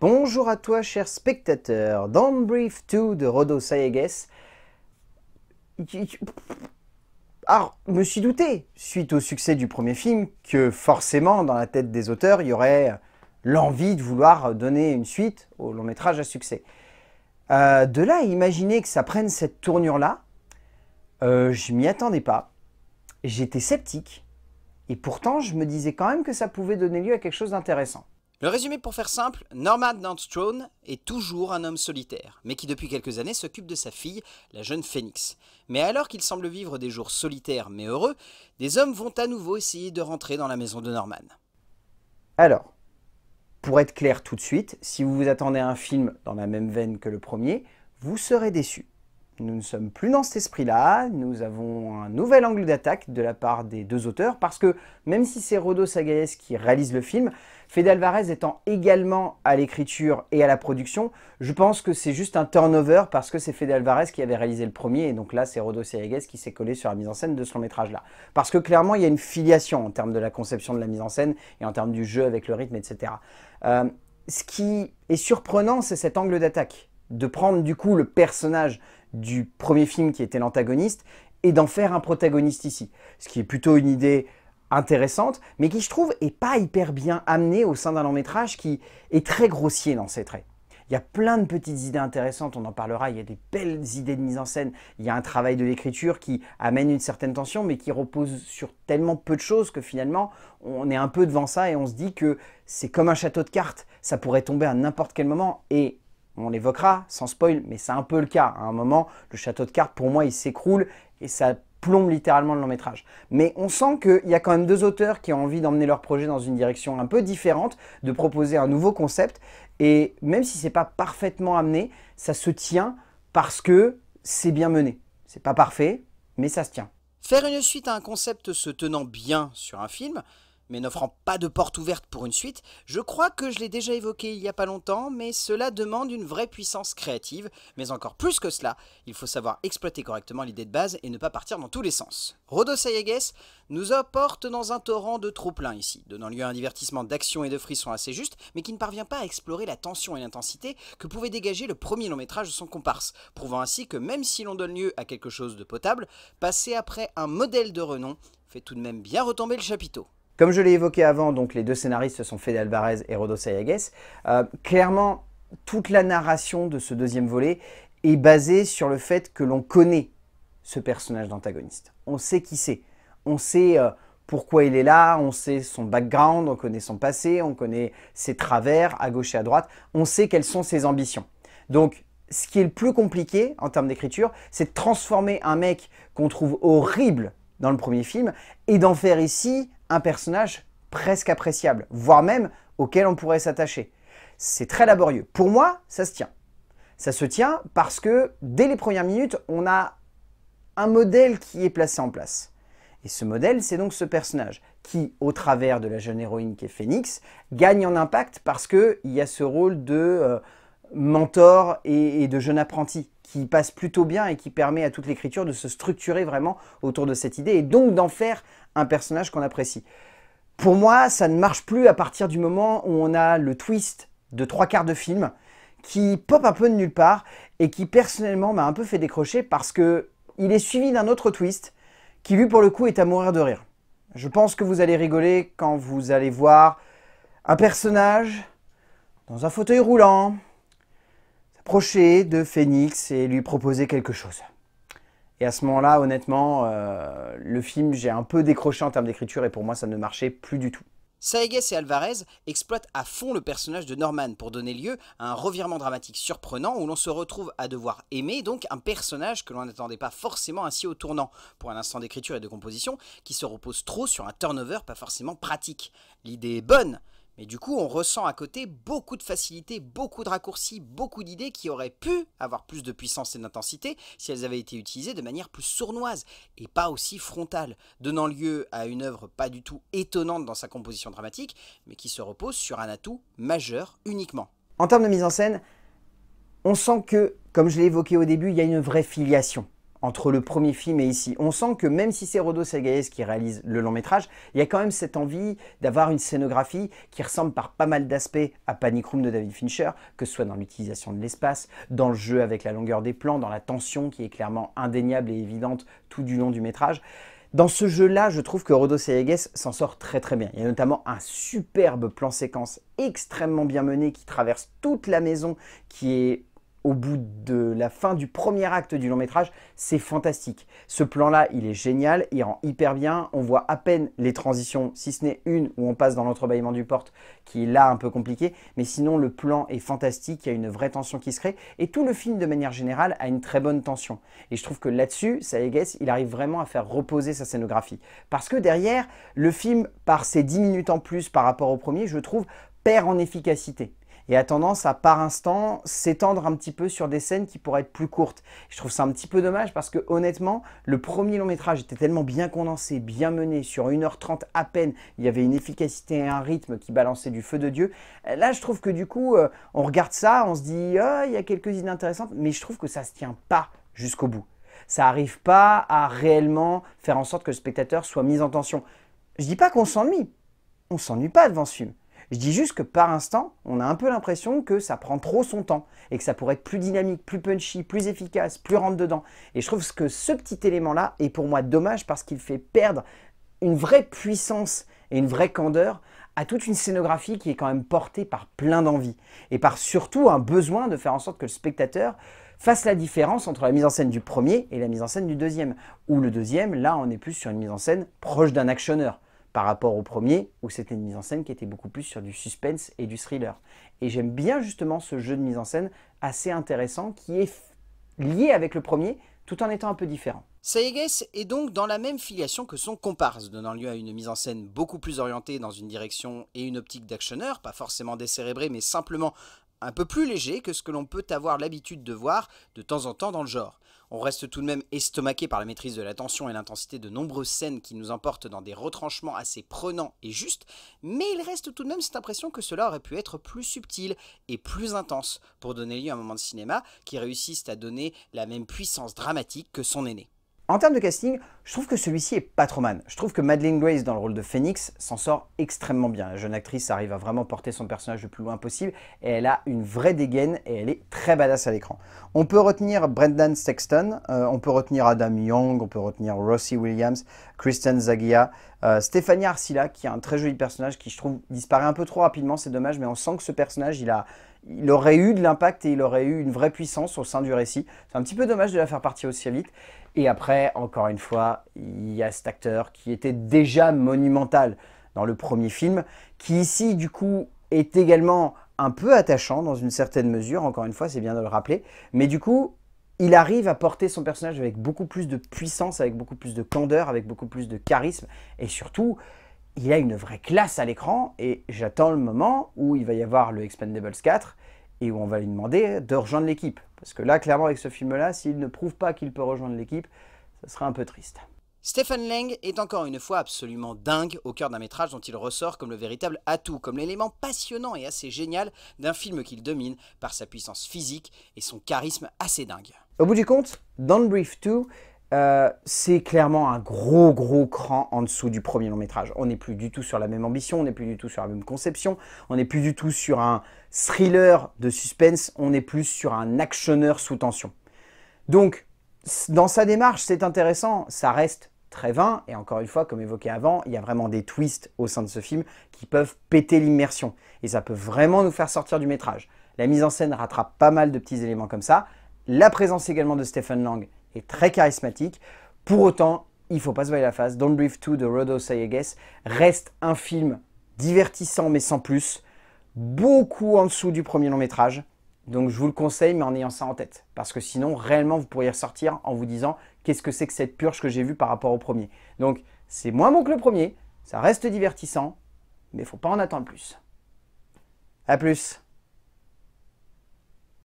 Bonjour à toi, cher spectateur. Dans Brief 2 de Rodo Sayeges. je me suis douté, suite au succès du premier film, que forcément, dans la tête des auteurs, il y aurait l'envie de vouloir donner une suite au long métrage à succès. Euh, de là imaginer que ça prenne cette tournure-là, euh, je m'y attendais pas. J'étais sceptique, et pourtant je me disais quand même que ça pouvait donner lieu à quelque chose d'intéressant. Le résumé pour faire simple, Norman Nordstrom est toujours un homme solitaire, mais qui depuis quelques années s'occupe de sa fille, la jeune Phoenix. Mais alors qu'il semble vivre des jours solitaires mais heureux, des hommes vont à nouveau essayer de rentrer dans la maison de Norman. Alors, pour être clair tout de suite, si vous vous attendez à un film dans la même veine que le premier, vous serez déçu. Nous ne sommes plus dans cet esprit-là, nous avons un nouvel angle d'attaque de la part des deux auteurs, parce que même si c'est Rodo Sagaès qui réalise le film, Fede Alvarez étant également à l'écriture et à la production, je pense que c'est juste un turnover parce que c'est Fede Alvarez qui avait réalisé le premier, et donc là c'est Rodo Sagaès qui s'est collé sur la mise en scène de ce long métrage-là. Parce que clairement il y a une filiation en termes de la conception de la mise en scène, et en termes du jeu avec le rythme, etc. Euh, ce qui est surprenant, c'est cet angle d'attaque de prendre du coup le personnage du premier film qui était l'antagoniste et d'en faire un protagoniste ici. Ce qui est plutôt une idée intéressante, mais qui je trouve est pas hyper bien amenée au sein d'un long métrage qui est très grossier dans ses traits. Il y a plein de petites idées intéressantes, on en parlera, il y a des belles idées de mise en scène, il y a un travail de l'écriture qui amène une certaine tension, mais qui repose sur tellement peu de choses que finalement, on est un peu devant ça et on se dit que c'est comme un château de cartes, ça pourrait tomber à n'importe quel moment, et on l'évoquera sans spoil, mais c'est un peu le cas. À un moment, le château de cartes, pour moi, il s'écroule et ça plombe littéralement le long métrage. Mais on sent qu'il y a quand même deux auteurs qui ont envie d'emmener leur projet dans une direction un peu différente, de proposer un nouveau concept. Et même si c'est pas parfaitement amené, ça se tient parce que c'est bien mené. C'est pas parfait, mais ça se tient. Faire une suite à un concept se tenant bien sur un film, mais n'offrant pas de porte ouverte pour une suite, je crois que je l'ai déjà évoqué il n'y a pas longtemps, mais cela demande une vraie puissance créative, mais encore plus que cela, il faut savoir exploiter correctement l'idée de base et ne pas partir dans tous les sens. Rodo Sayagues nous apporte dans un torrent de trop-plein ici, donnant lieu à un divertissement d'action et de frissons assez juste, mais qui ne parvient pas à explorer la tension et l'intensité que pouvait dégager le premier long métrage de son comparse, prouvant ainsi que même si l'on donne lieu à quelque chose de potable, passer après un modèle de renom fait tout de même bien retomber le chapiteau. Comme je l'ai évoqué avant, donc les deux scénaristes sont Fede Alvarez et Rodo Sayagues. Euh, clairement, toute la narration de ce deuxième volet est basée sur le fait que l'on connaît ce personnage d'antagoniste. On sait qui c'est. On sait euh, pourquoi il est là, on sait son background, on connaît son passé, on connaît ses travers à gauche et à droite, on sait quelles sont ses ambitions. Donc, ce qui est le plus compliqué en termes d'écriture, c'est de transformer un mec qu'on trouve horrible dans le premier film et d'en faire ici un personnage presque appréciable, voire même auquel on pourrait s'attacher. C'est très laborieux. Pour moi, ça se tient. Ça se tient parce que dès les premières minutes, on a un modèle qui est placé en place. Et ce modèle, c'est donc ce personnage qui, au travers de la jeune héroïne qui est Phoenix, gagne en impact parce qu'il y a ce rôle de euh, mentor et, et, de jeune apprenti qui passe plutôt bien et qui permet à toute l'écriture de se structurer vraiment autour de cette idée et donc d'en faire un personnage qu'on apprécie. Pour moi, ça ne marche plus à partir du moment où on a le twist de trois quarts de film qui pop un peu de nulle part et qui personnellement m'a un peu fait décrocher parce que il est suivi d'un autre twist qui lui pour le coup est à mourir de rire. Je pense que vous allez rigoler quand vous allez voir un personnage dans un fauteuil roulant s'approcher de Phoenix et lui proposer quelque chose. Et à ce moment-là, honnêtement, euh, le film, j'ai un peu décroché en termes d'écriture et pour moi, ça ne marchait plus du tout. Saeges et Alvarez exploitent à fond le personnage de Norman pour donner lieu à un revirement dramatique surprenant où l'on se retrouve à devoir aimer donc un personnage que l'on n'attendait pas forcément ainsi au tournant pour un instant d'écriture et de composition qui se repose trop sur un turnover pas forcément pratique. L'idée est bonne, mais du coup, on ressent à côté beaucoup de facilité, beaucoup de raccourcis, beaucoup d'idées qui auraient pu avoir plus de puissance et d'intensité si elles avaient été utilisées de manière plus sournoise et pas aussi frontale, donnant lieu à une œuvre pas du tout étonnante dans sa composition dramatique, mais qui se repose sur un atout majeur uniquement. En termes de mise en scène, on sent que, comme je l'ai évoqué au début, il y a une vraie filiation entre le premier film et ici. On sent que même si c'est Rodo Sagaez qui réalise le long métrage, il y a quand même cette envie d'avoir une scénographie qui ressemble par pas mal d'aspects à Panic Room de David Fincher, que ce soit dans l'utilisation de l'espace, dans le jeu avec la longueur des plans, dans la tension qui est clairement indéniable et évidente tout du long du métrage. Dans ce jeu-là, je trouve que Rodo Sayagues s'en sort très très bien. Il y a notamment un superbe plan séquence extrêmement bien mené qui traverse toute la maison, qui est au bout de la fin du premier acte du long métrage, c'est fantastique. Ce plan-là, il est génial, il rend hyper bien, on voit à peine les transitions, si ce n'est une où on passe dans l'entrebâillement du porte, qui est là un peu compliqué, mais sinon le plan est fantastique, il y a une vraie tension qui se crée, et tout le film de manière générale a une très bonne tension. Et je trouve que là-dessus, Sayeges, il arrive vraiment à faire reposer sa scénographie. Parce que derrière, le film, par ses 10 minutes en plus par rapport au premier, je trouve, perd en efficacité et a tendance à, par instant, s'étendre un petit peu sur des scènes qui pourraient être plus courtes. Je trouve ça un petit peu dommage parce que, honnêtement, le premier long métrage était tellement bien condensé, bien mené, sur 1h30 à peine, il y avait une efficacité et un rythme qui balançaient du feu de Dieu. Là, je trouve que du coup, euh, on regarde ça, on se dit, ah, il y a quelques idées intéressantes, mais je trouve que ça ne se tient pas jusqu'au bout. Ça n'arrive pas à réellement faire en sorte que le spectateur soit mis en tension. Je dis pas qu'on s'ennuie, on s'ennuie pas devant ce film. Je dis juste que par instant, on a un peu l'impression que ça prend trop son temps et que ça pourrait être plus dynamique, plus punchy, plus efficace, plus rentre dedans. Et je trouve que ce petit élément-là est pour moi dommage parce qu'il fait perdre une vraie puissance et une vraie candeur à toute une scénographie qui est quand même portée par plein d'envie et par surtout un besoin de faire en sorte que le spectateur fasse la différence entre la mise en scène du premier et la mise en scène du deuxième. Ou le deuxième, là, on est plus sur une mise en scène proche d'un actionneur par rapport au premier, où c'était une mise en scène qui était beaucoup plus sur du suspense et du thriller. Et j'aime bien justement ce jeu de mise en scène assez intéressant qui est lié avec le premier, tout en étant un peu différent. Saeges est donc dans la même filiation que son comparse, donnant lieu à une mise en scène beaucoup plus orientée dans une direction et une optique d'actionneur, pas forcément décérébré, mais simplement un peu plus léger que ce que l'on peut avoir l'habitude de voir de temps en temps dans le genre. On reste tout de même estomaqué par la maîtrise de la tension et l'intensité de nombreuses scènes qui nous emportent dans des retranchements assez prenants et justes, mais il reste tout de même cette impression que cela aurait pu être plus subtil et plus intense pour donner lieu à un moment de cinéma qui réussisse à donner la même puissance dramatique que son aîné. En termes de casting, je trouve que celui-ci est pas trop mal. Je trouve que Madeleine Grace dans le rôle de Phoenix s'en sort extrêmement bien. La jeune actrice arrive à vraiment porter son personnage le plus loin possible et elle a une vraie dégaine et elle est très badass à l'écran. On peut retenir Brendan Sexton, euh, on peut retenir Adam Young, on peut retenir Rossi Williams, Kristen Zagia, euh, Stéphanie Arsila qui est un très joli personnage qui je trouve disparaît un peu trop rapidement, c'est dommage, mais on sent que ce personnage il a il aurait eu de l'impact et il aurait eu une vraie puissance au sein du récit. C'est un petit peu dommage de la faire partir aussi vite. Et après, encore une fois, il y a cet acteur qui était déjà monumental dans le premier film, qui ici, du coup, est également un peu attachant dans une certaine mesure, encore une fois, c'est bien de le rappeler, mais du coup, il arrive à porter son personnage avec beaucoup plus de puissance, avec beaucoup plus de candeur, avec beaucoup plus de charisme, et surtout, il a une vraie classe à l'écran, et j'attends le moment où il va y avoir le Expendables 4, et où on va lui demander de rejoindre l'équipe. Parce que là, clairement, avec ce film-là, s'il ne prouve pas qu'il peut rejoindre l'équipe, ce sera un peu triste. Stephen Lang est encore une fois absolument dingue au cœur d'un métrage dont il ressort comme le véritable atout, comme l'élément passionnant et assez génial d'un film qu'il domine par sa puissance physique et son charisme assez dingue. Au bout du compte, Don't Brief 2, euh, c'est clairement un gros gros cran en dessous du premier long métrage. On n'est plus du tout sur la même ambition, on n'est plus du tout sur la même conception, on n'est plus du tout sur un thriller de suspense, on est plus sur un actionneur sous tension. Donc, dans sa démarche, c'est intéressant, ça reste très vain, et encore une fois, comme évoqué avant, il y a vraiment des twists au sein de ce film qui peuvent péter l'immersion, et ça peut vraiment nous faire sortir du métrage. La mise en scène rattrape pas mal de petits éléments comme ça, la présence également de Stephen Lang est très charismatique, pour autant, il faut pas se voiler la face, Don't Breathe 2 de Rodo Sayeges reste un film divertissant mais sans plus, beaucoup en dessous du premier long métrage, donc je vous le conseille, mais en ayant ça en tête. Parce que sinon, réellement, vous pourriez ressortir en vous disant qu'est-ce que c'est que cette purge que j'ai vue par rapport au premier. Donc c'est moins bon que le premier, ça reste divertissant, mais faut pas en attendre plus. A plus